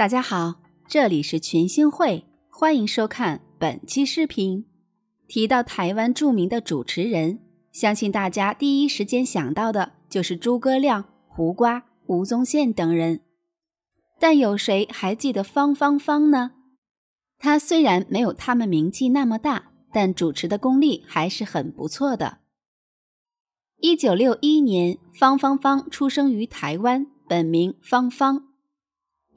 大家好，这里是群星会，欢迎收看本期视频。提到台湾著名的主持人，相信大家第一时间想到的就是诸葛亮、胡瓜、吴宗宪等人。但有谁还记得方方方呢？他虽然没有他们名气那么大，但主持的功力还是很不错的。1961年，方方方出生于台湾，本名方方。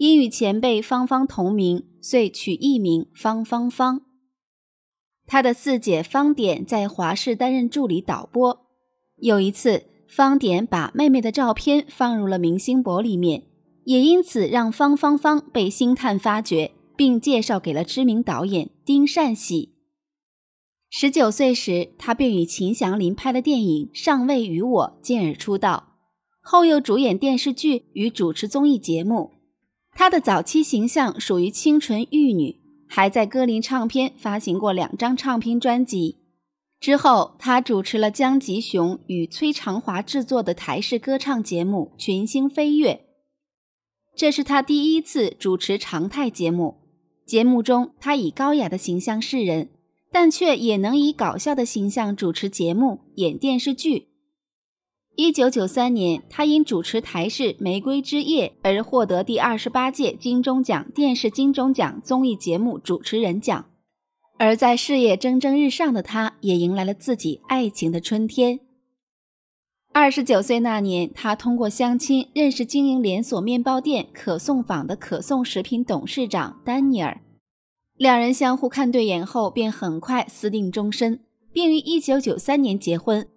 因与前辈芳芳同名，遂取艺名芳芳芳。他的四姐方典在华视担任助理导播。有一次，方典把妹妹的照片放入了明星博里面，也因此让方芳芳被星探发掘，并介绍给了知名导演丁善玺。十九岁时，他便与秦祥林拍了电影《上未与我》，进而出道。后又主演电视剧与主持综艺节目。她的早期形象属于清纯玉女，还在歌林唱片发行过两张唱片专辑。之后，她主持了江吉雄与崔长华制作的台式歌唱节目《群星飞跃》，这是她第一次主持常态节目。节目中，她以高雅的形象示人，但却也能以搞笑的形象主持节目、演电视剧。一九九三年，他因主持台视《玫瑰之夜》而获得第二十八届金钟奖电视金钟奖综艺节目主持人奖。而在事业蒸蒸日上的他，也迎来了自己爱情的春天。二十九岁那年，他通过相亲认识经营连锁面包店可颂坊的可颂食品董事长丹尼尔，两人相互看对眼后，便很快私定终身，并于一九九三年结婚。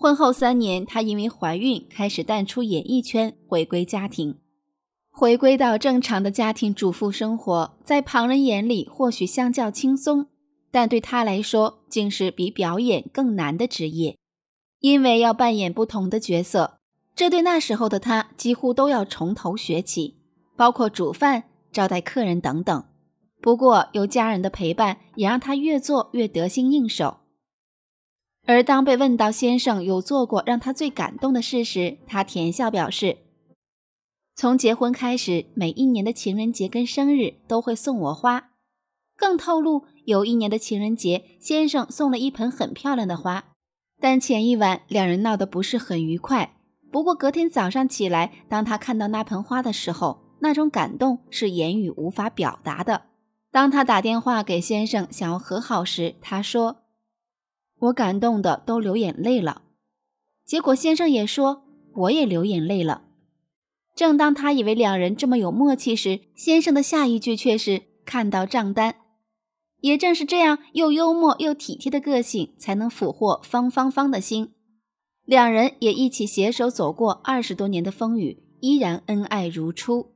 婚后三年，她因为怀孕开始淡出演艺圈，回归家庭，回归到正常的家庭主妇生活。在旁人眼里或许相较轻松，但对她来说，竟是比表演更难的职业，因为要扮演不同的角色，这对那时候的她几乎都要从头学起，包括煮饭、招待客人等等。不过，有家人的陪伴也让她越做越得心应手。而当被问到先生有做过让他最感动的事时，他甜笑表示：“从结婚开始，每一年的情人节跟生日都会送我花。”更透露有一年的情人节，先生送了一盆很漂亮的花，但前一晚两人闹得不是很愉快。不过隔天早上起来，当他看到那盆花的时候，那种感动是言语无法表达的。当他打电话给先生想要和好时，他说。我感动的都流眼泪了，结果先生也说我也流眼泪了。正当他以为两人这么有默契时，先生的下一句却是看到账单。也正是这样又幽默又体贴的个性，才能俘获方芳芳的心。两人也一起携手走过二十多年的风雨，依然恩爱如初。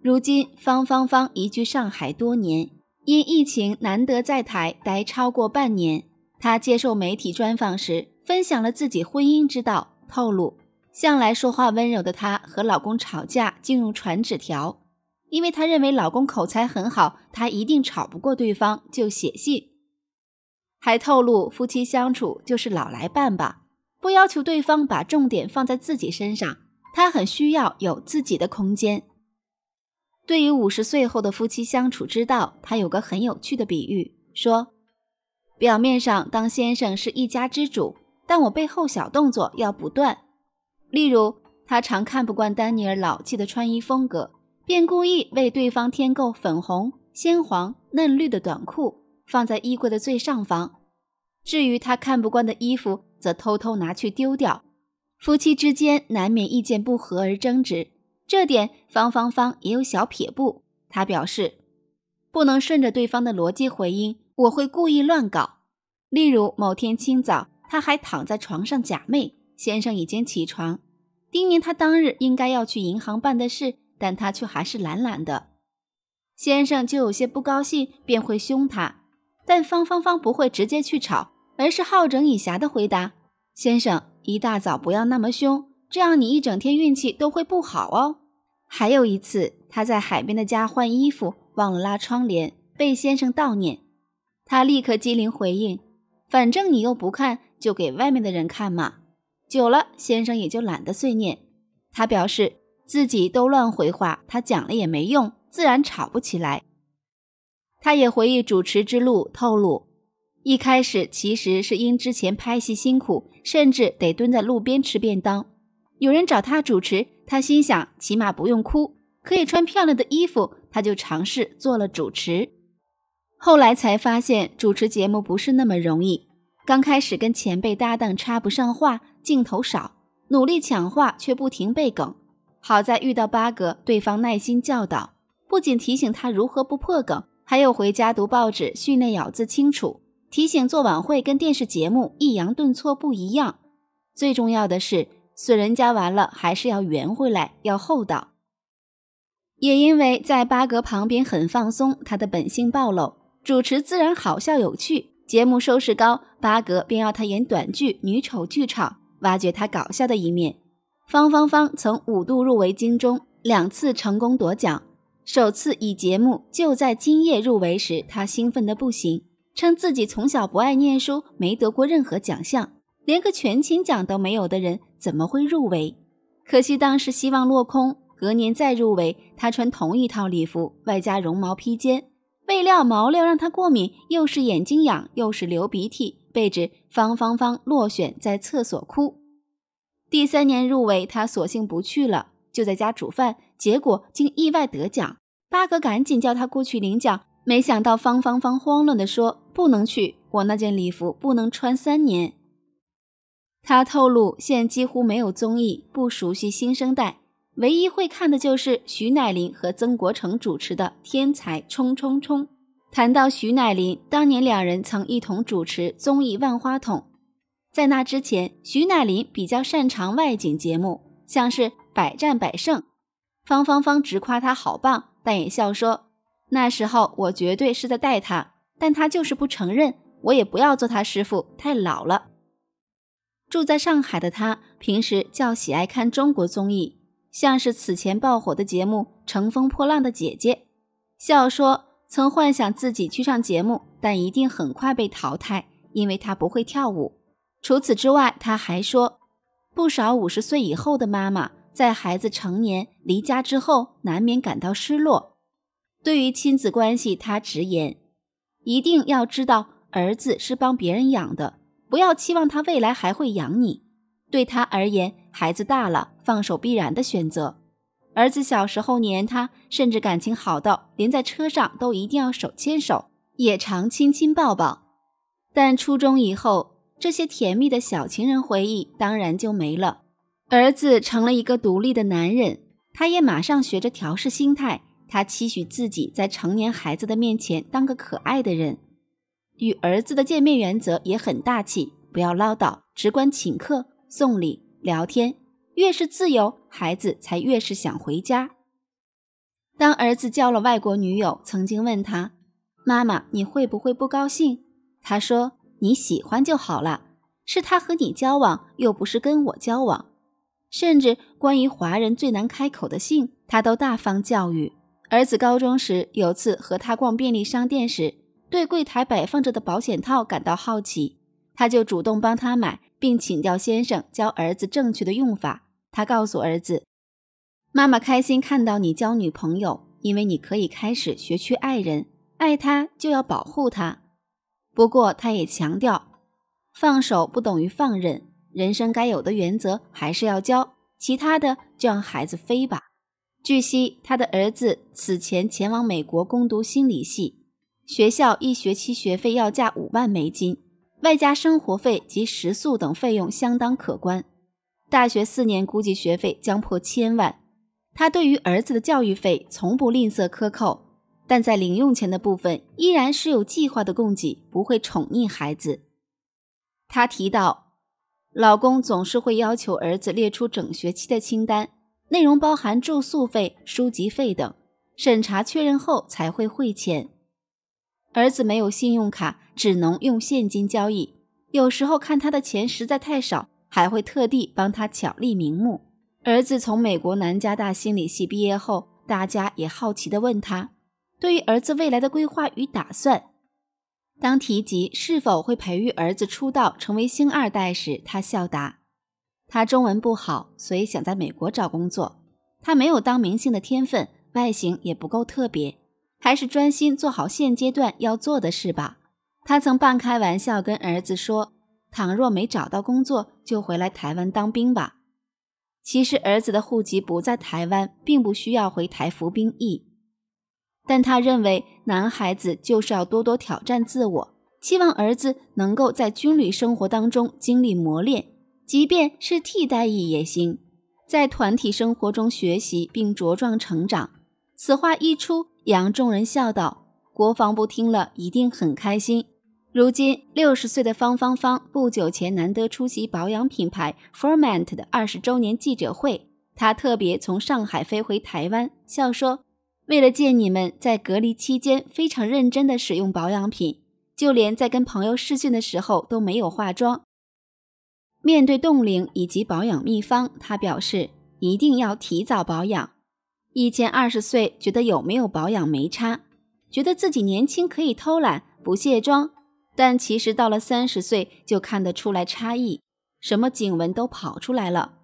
如今方芳芳移居上海多年，因疫情难得在台待超过半年。她接受媒体专访时，分享了自己婚姻之道，透露向来说话温柔的她和老公吵架，进入传纸条，因为她认为老公口才很好，她一定吵不过对方，就写信。还透露夫妻相处就是老来伴吧，不要求对方把重点放在自己身上，她很需要有自己的空间。对于五十岁后的夫妻相处之道，她有个很有趣的比喻，说。表面上当先生是一家之主，但我背后小动作要不断。例如，他常看不惯丹尼尔老气的穿衣风格，便故意为对方添购粉红、鲜黄、嫩绿的短裤，放在衣柜的最上方。至于他看不惯的衣服，则偷偷拿去丢掉。夫妻之间难免意见不合而争执，这点方方方也有小撇步。他表示，不能顺着对方的逻辑回应。我会故意乱搞，例如某天清早，他还躺在床上假寐，先生已经起床，叮咛他当日应该要去银行办的事，但他却还是懒懒的，先生就有些不高兴，便会凶他，但方方方不会直接去吵，而是好整以暇的回答：“先生一大早不要那么凶，这样你一整天运气都会不好哦。”还有一次，他在海边的家换衣服，忘了拉窗帘，被先生悼念。他立刻机灵回应：“反正你又不看，就给外面的人看嘛。久了，先生也就懒得碎念。”他表示自己都乱回话，他讲了也没用，自然吵不起来。他也回忆主持之路，透露一开始其实是因之前拍戏辛苦，甚至得蹲在路边吃便当。有人找他主持，他心想起码不用哭，可以穿漂亮的衣服，他就尝试做了主持。后来才发现主持节目不是那么容易。刚开始跟前辈搭档插不上话，镜头少，努力抢话却不停被梗。好在遇到八哥，对方耐心教导，不仅提醒他如何不破梗，还有回家读报纸训练咬字清楚，提醒做晚会跟电视节目抑扬顿挫不一样。最重要的是损人家完了还是要圆回来，要厚道。也因为在八哥旁边很放松，他的本性暴露。主持自然好笑有趣，节目收视高，巴格便要他演短剧《女丑剧场》，挖掘他搞笑的一面。方方方曾五度入围金钟，两次成功夺奖，首次以节目就在今夜入围时，他兴奋得不行，称自己从小不爱念书，没得过任何奖项，连个全勤奖都没有的人，怎么会入围？可惜当时希望落空，隔年再入围，他穿同一套礼服，外加绒毛披肩。未料毛料让他过敏，又是眼睛痒，又是流鼻涕，被指方方方落选在厕所哭。第三年入围，他索性不去了，就在家煮饭，结果竟意外得奖。八哥赶紧叫他过去领奖，没想到方方方慌乱地说：“不能去，我那件礼服不能穿三年。”他透露现几乎没有综艺，不熟悉新生代。唯一会看的就是徐乃麟和曾国城主持的《天才冲冲冲》。谈到徐乃麟，当年两人曾一同主持综艺《万花筒》。在那之前，徐乃麟比较擅长外景节目，像是《百战百胜》。方方方直夸他好棒，但也笑说：“那时候我绝对是在带他，但他就是不承认。我也不要做他师傅，太老了。”住在上海的他，平时较喜爱看中国综艺。像是此前爆火的节目《乘风破浪的姐姐》，笑说曾幻想自己去上节目，但一定很快被淘汰，因为她不会跳舞。除此之外，她还说，不少五十岁以后的妈妈在孩子成年离家之后，难免感到失落。对于亲子关系，她直言一定要知道儿子是帮别人养的，不要期望他未来还会养你。对他而言，孩子大了。放手必然的选择。儿子小时候黏他，甚至感情好到连在车上都一定要手牵手，也常亲亲抱抱。但初中以后，这些甜蜜的小情人回忆当然就没了。儿子成了一个独立的男人，他也马上学着调试心态。他期许自己在成年孩子的面前当个可爱的人。与儿子的见面原则也很大气，不要唠叨，只管请客、送礼、聊天。越是自由，孩子才越是想回家。当儿子交了外国女友，曾经问他：“妈妈，你会不会不高兴？”他说：“你喜欢就好了，是他和你交往，又不是跟我交往。”甚至关于华人最难开口的姓，他都大方教育儿子。高中时有次和他逛便利商店时，对柜台摆放着的保险套感到好奇，他就主动帮他买，并请教先生教儿子正确的用法。他告诉儿子：“妈妈开心看到你交女朋友，因为你可以开始学去爱人，爱他就要保护他。不过，他也强调，放手不等于放任，人生该有的原则还是要教，其他的就让孩子飞吧。”据悉，他的儿子此前前往美国攻读心理系，学校一学期学费要价五万美金，外加生活费及食宿等费用相当可观。大学四年估计学费将破千万，他对于儿子的教育费从不吝啬苛扣，但在零用钱的部分依然是有计划的供给，不会宠溺孩子。他提到，老公总是会要求儿子列出整学期的清单，内容包含住宿费、书籍费等，审查确认后才会汇钱。儿子没有信用卡，只能用现金交易，有时候看他的钱实在太少。还会特地帮他巧立名目。儿子从美国南加大心理系毕业后，大家也好奇地问他对于儿子未来的规划与打算。当提及是否会培育儿子出道成为星二代时，他笑答：“他中文不好，所以想在美国找工作。他没有当明星的天分，外形也不够特别，还是专心做好现阶段要做的事吧。”他曾半开玩笑跟儿子说。倘若没找到工作，就回来台湾当兵吧。其实儿子的户籍不在台湾，并不需要回台服兵役。但他认为，男孩子就是要多多挑战自我，期望儿子能够在军旅生活当中经历磨练，即便是替代役也行，在团体生活中学习并茁壮成长。此话一出，杨众人笑道：“国防部听了一定很开心。”如今六十岁的方芳芳不久前难得出席保养品牌 Ferment 的二十周年记者会，她特别从上海飞回台湾，笑说：“为了见你们，在隔离期间非常认真地使用保养品，就连在跟朋友试训的时候都没有化妆。”面对冻龄以及保养秘方，她表示一定要提早保养。以前二十岁觉得有没有保养没差，觉得自己年轻可以偷懒不卸妆。但其实到了三十岁就看得出来差异，什么颈纹都跑出来了。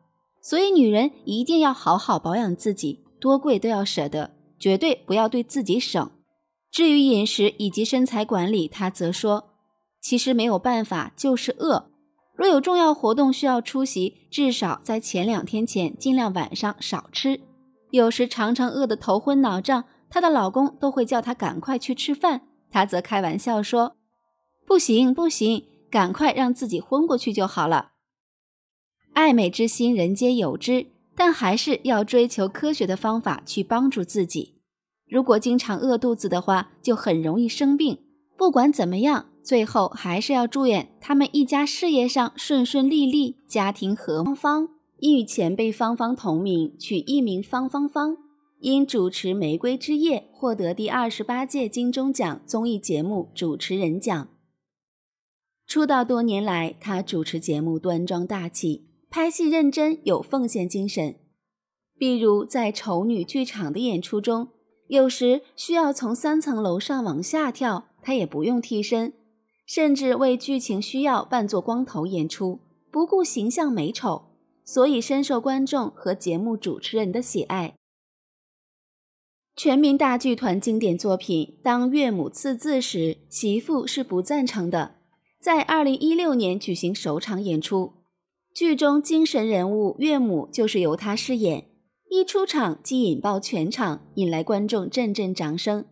所以女人一定要好好保养自己，多贵都要舍得，绝对不要对自己省。至于饮食以及身材管理，她则说，其实没有办法，就是饿。若有重要活动需要出席，至少在前两天前尽量晚上少吃。有时常常饿得头昏脑胀，她的老公都会叫她赶快去吃饭。她则开玩笑说。不行不行，赶快让自己昏过去就好了。爱美之心，人皆有之，但还是要追求科学的方法去帮助自己。如果经常饿肚子的话，就很容易生病。不管怎么样，最后还是要祝愿他们一家事业上顺顺利利，家庭和。方方。因与前辈芳芳同名，取艺名芳芳芳。因主持《玫瑰之夜》，获得第二十八届金钟奖综艺节目主持人奖。出道多年来，他主持节目端庄大气，拍戏认真有奉献精神。比如在《丑女剧场》的演出中，有时需要从三层楼上往下跳，他也不用替身，甚至为剧情需要扮作光头演出，不顾形象美丑，所以深受观众和节目主持人的喜爱。全民大剧团经典作品《当岳母刺字时》，媳妇是不赞成的。在二零一六年举行首场演出，剧中精神人物岳母就是由他饰演，一出场即引爆全场，引来观众阵阵掌声。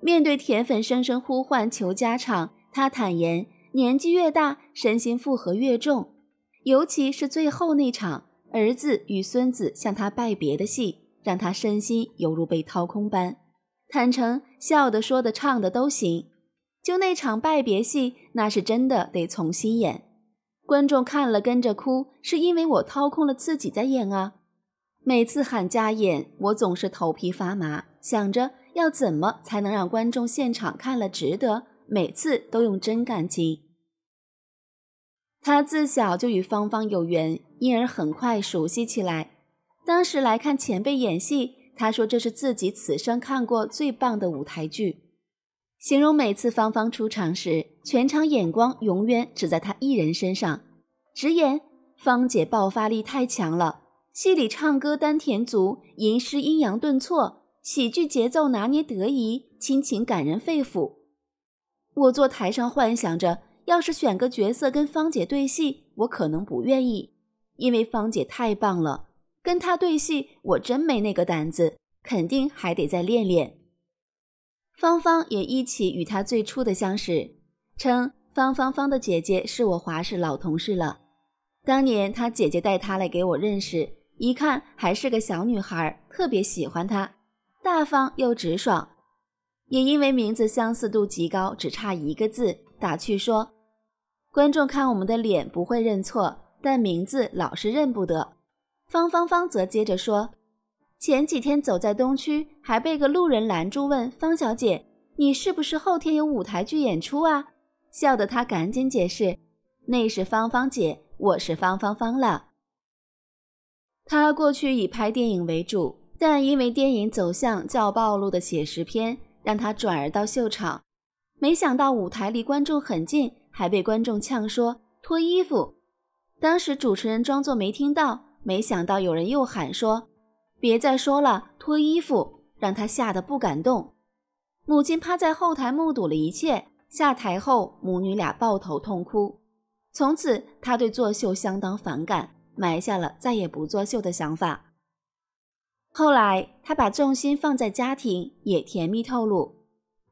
面对铁粉声声呼唤求加场，他坦言年纪越大，身心负荷越重，尤其是最后那场儿子与孙子向他拜别的戏，让他身心犹如被掏空般。坦诚笑的、说的、唱的都行。就那场拜别戏，那是真的得重新演，观众看了跟着哭，是因为我掏空了自己在演啊。每次喊加演，我总是头皮发麻，想着要怎么才能让观众现场看了值得。每次都用真感情。他自小就与芳芳有缘，因而很快熟悉起来。当时来看前辈演戏，他说这是自己此生看过最棒的舞台剧。形容每次芳芳出场时，全场眼光永远只在她一人身上。直言芳姐爆发力太强了，戏里唱歌丹田足，吟诗阴阳顿挫，喜剧节奏拿捏得宜，亲情感人肺腑。我坐台上幻想着，要是选个角色跟芳姐对戏，我可能不愿意，因为芳姐太棒了，跟她对戏我真没那个胆子，肯定还得再练练。芳芳也一起与他最初的相识，称芳芳芳的姐姐是我华氏老同事了。当年他姐姐带他来给我认识，一看还是个小女孩，特别喜欢她，大方又直爽。也因为名字相似度极高，只差一个字，打趣说：“观众看我们的脸不会认错，但名字老是认不得。”方芳芳则接着说。前几天走在东区，还被个路人拦住问：“方小姐，你是不是后天有舞台剧演出啊？”笑得她赶紧解释：“那是芳芳姐，我是芳芳芳了。”她过去以拍电影为主，但因为电影走向较暴露的写实片，让她转而到秀场。没想到舞台离观众很近，还被观众呛说脱衣服。当时主持人装作没听到，没想到有人又喊说。别再说了，脱衣服让他吓得不敢动。母亲趴在后台目睹了一切，下台后母女俩抱头痛哭。从此，她对作秀相当反感，埋下了再也不作秀的想法。后来，她把重心放在家庭，也甜蜜透露，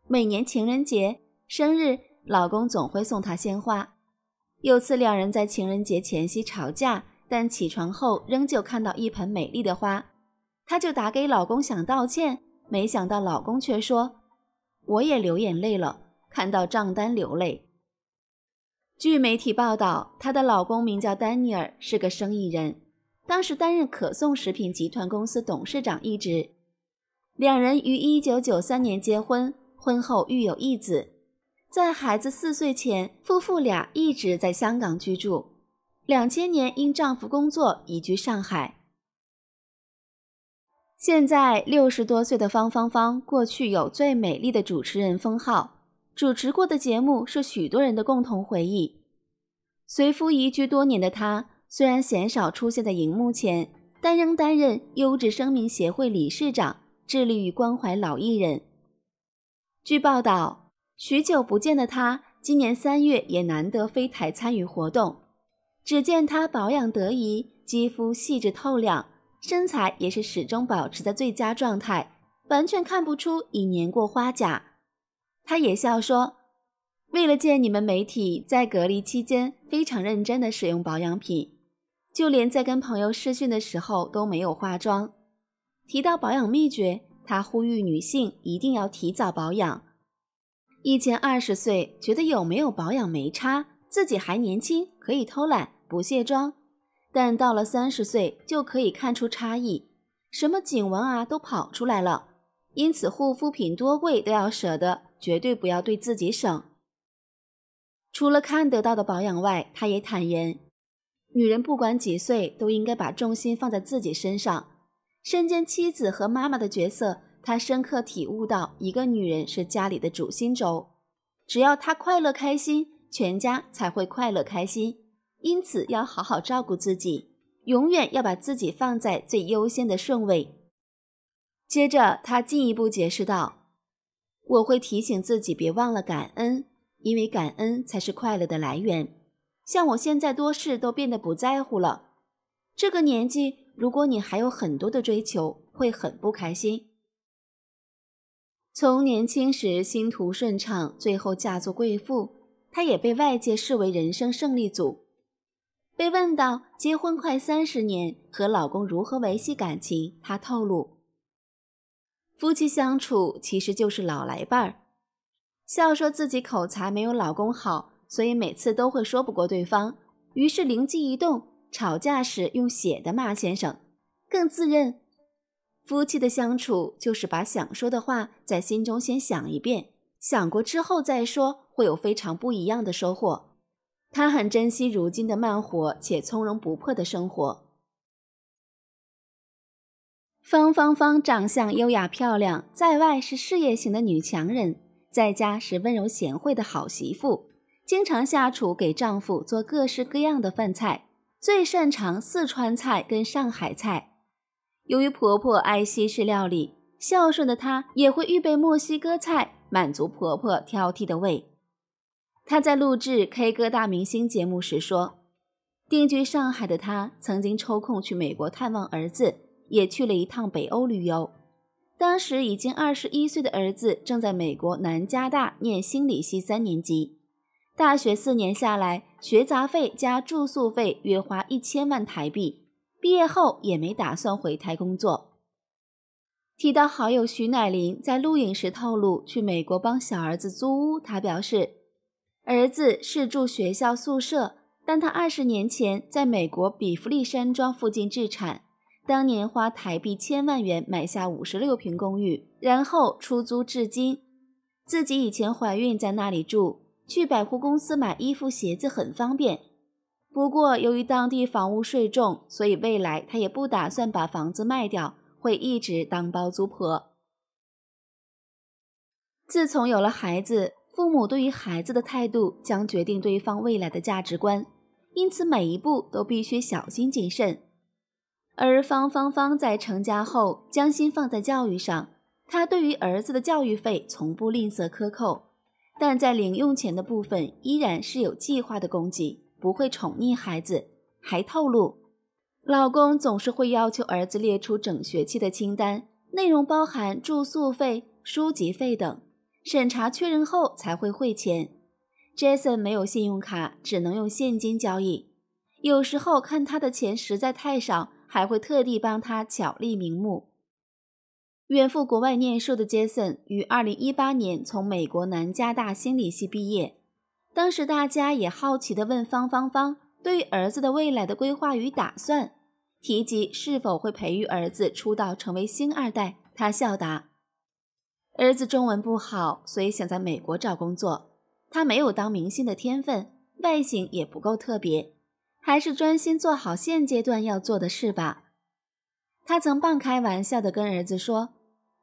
每年情人节、生日，老公总会送她鲜花。有次两人在情人节前夕吵架，但起床后仍旧看到一盆美丽的花。她就打给老公想道歉，没想到老公却说：“我也流眼泪了，看到账单流泪。”据媒体报道，她的老公名叫丹尼尔，是个生意人，当时担任可颂食品集团公司董事长一职。两人于一九九三年结婚，婚后育有一子，在孩子四岁前，夫妇俩一直在香港居住。两千年因丈夫工作移居上海。现在六十多岁的方芳芳，过去有“最美丽的主持人”封号，主持过的节目是许多人的共同回忆。随夫移居多年的她，虽然鲜少出现在荧幕前，但仍担任优质生命协会理事长，致力于关怀老艺人。据报道，许久不见的她，今年三月也难得飞台参与活动，只见她保养得宜，肌肤细致透亮。身材也是始终保持在最佳状态，完全看不出已年过花甲。他也笑说，为了见你们媒体，在隔离期间非常认真地使用保养品，就连在跟朋友试训的时候都没有化妆。提到保养秘诀，他呼吁女性一定要提早保养，以前二十岁觉得有没有保养没差，自己还年轻，可以偷懒不卸妆。但到了三十岁，就可以看出差异，什么颈纹啊都跑出来了。因此，护肤品多贵都要舍得，绝对不要对自己省。除了看得到的保养外，他也坦言，女人不管几岁，都应该把重心放在自己身上。身兼妻子和妈妈的角色，他深刻体悟到，一个女人是家里的主心轴，只要她快乐开心，全家才会快乐开心。因此要好好照顾自己，永远要把自己放在最优先的顺位。接着，他进一步解释道：“我会提醒自己别忘了感恩，因为感恩才是快乐的来源。像我现在多事都变得不在乎了。这个年纪，如果你还有很多的追求，会很不开心。从年轻时星途顺畅，最后嫁作贵妇，她也被外界视为人生胜利组。”被问到结婚快三十年和老公如何维系感情，她透露，夫妻相处其实就是老来伴儿。笑说自己口才没有老公好，所以每次都会说不过对方，于是灵机一动，吵架时用写的骂先生。更自认，夫妻的相处就是把想说的话在心中先想一遍，想过之后再说，会有非常不一样的收获。她很珍惜如今的慢活且从容不迫的生活。方芳芳长相优雅漂亮，在外是事业型的女强人，在家是温柔贤惠的好媳妇，经常下厨给丈夫做各式各样的饭菜，最擅长四川菜跟上海菜。由于婆婆爱西式料理，孝顺的她也会预备墨西哥菜，满足婆婆挑剔的胃。他在录制《K 歌大明星》节目时说：“定居上海的他曾经抽空去美国探望儿子，也去了一趟北欧旅游。当时已经二十一岁的儿子正在美国南加大念心理系三年级。大学四年下来，学杂费加住宿费约花一千万台币。毕业后也没打算回台工作。”提到好友徐乃麟在录影时透露去美国帮小儿子租屋，他表示。儿子是住学校宿舍，但他二十年前在美国比弗利山庄附近置产，当年花台币千万元买下五十六平公寓，然后出租至今。自己以前怀孕在那里住，去百货公司买衣服鞋子很方便。不过由于当地房屋税重，所以未来他也不打算把房子卖掉，会一直当包租婆。自从有了孩子。父母对于孩子的态度将决定对方未来的价值观，因此每一步都必须小心谨慎。而方芳芳在成家后将心放在教育上，她对于儿子的教育费从不吝啬克扣，但在零用钱的部分依然是有计划的供给，不会宠溺孩子。还透露，老公总是会要求儿子列出整学期的清单，内容包含住宿费、书籍费等。审查确认后才会汇钱。Jason 没有信用卡，只能用现金交易。有时候看他的钱实在太少，还会特地帮他巧立名目。远赴国外念书的 Jason 于二零一八年从美国南加大心理系毕业。当时大家也好奇地问方芳芳对于儿子的未来的规划与打算，提及是否会培育儿子出道成为星二代，他笑答。儿子中文不好，所以想在美国找工作。他没有当明星的天分，外形也不够特别，还是专心做好现阶段要做的事吧。他曾半开玩笑地跟儿子说：“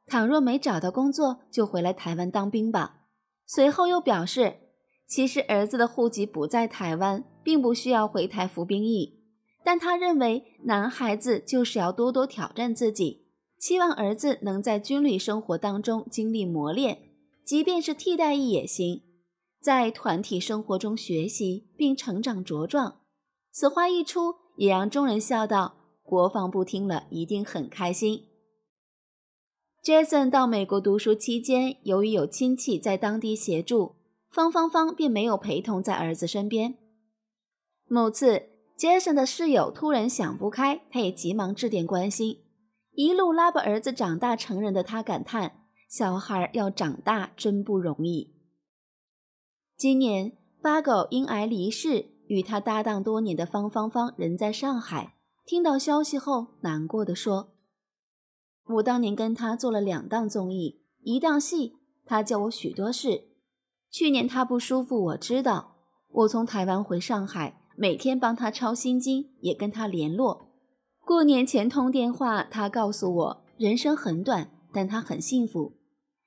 倘若没找到工作，就回来台湾当兵吧。”随后又表示，其实儿子的户籍不在台湾，并不需要回台服兵役。但他认为，男孩子就是要多多挑战自己。希望儿子能在军旅生活当中经历磨练，即便是替代役也行，在团体生活中学习并成长茁壮。此话一出，也让众人笑道：“国防部听了一定很开心。”杰森到美国读书期间，由于有亲戚在当地协助，方方方便没有陪同在儿子身边。某次，杰森的室友突然想不开，他也急忙致电关心。一路拉把儿子长大成人的他感叹：“小孩要长大真不容易。”今年八狗因癌离世，与他搭档多年的方方方人在上海，听到消息后难过的说：“我当年跟他做了两档综艺，一档戏，他教我许多事。去年他不舒服，我知道，我从台湾回上海，每天帮他抄心经，也跟他联络。”过年前通电话，他告诉我，人生很短，但他很幸福，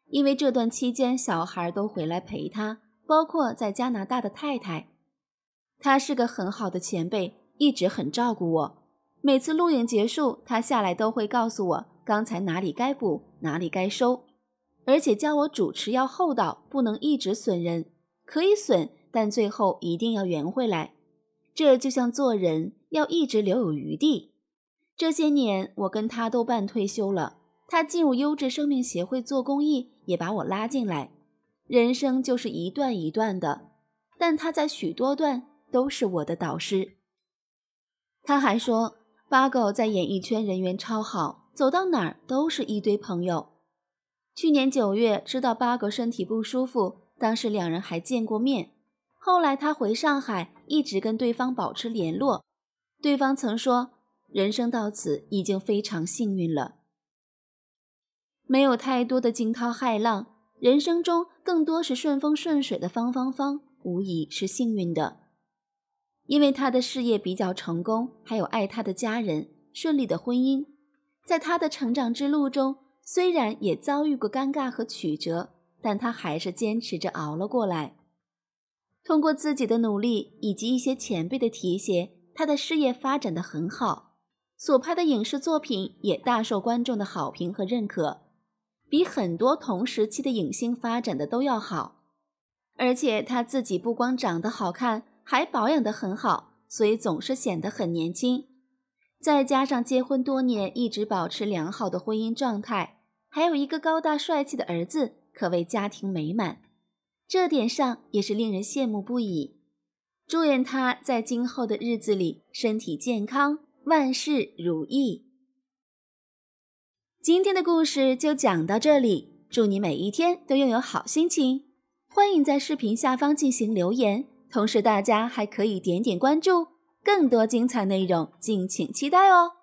因为这段期间小孩都回来陪他，包括在加拿大的太太。他是个很好的前辈，一直很照顾我。每次录影结束，他下来都会告诉我刚才哪里该补，哪里该收，而且教我主持要厚道，不能一直损人，可以损，但最后一定要圆回来。这就像做人要一直留有余地。这些年我跟他都办退休了，他进入优质生命协会做公益，也把我拉进来。人生就是一段一段的，但他在许多段都是我的导师。他还说，八狗在演艺圈人缘超好，走到哪儿都是一堆朋友。去年九月知道八狗身体不舒服，当时两人还见过面。后来他回上海，一直跟对方保持联络。对方曾说。人生到此已经非常幸运了，没有太多的惊涛骇浪，人生中更多是顺风顺水的方方方无疑是幸运的，因为他的事业比较成功，还有爱他的家人，顺利的婚姻，在他的成长之路中，虽然也遭遇过尴尬和曲折，但他还是坚持着熬了过来，通过自己的努力以及一些前辈的提携，他的事业发展的很好。所拍的影视作品也大受观众的好评和认可，比很多同时期的影星发展的都要好。而且他自己不光长得好看，还保养得很好，所以总是显得很年轻。再加上结婚多年，一直保持良好的婚姻状态，还有一个高大帅气的儿子，可谓家庭美满。这点上也是令人羡慕不已。祝愿他在今后的日子里身体健康。万事如意。今天的故事就讲到这里，祝你每一天都拥有好心情。欢迎在视频下方进行留言，同时大家还可以点点关注，更多精彩内容敬请期待哦。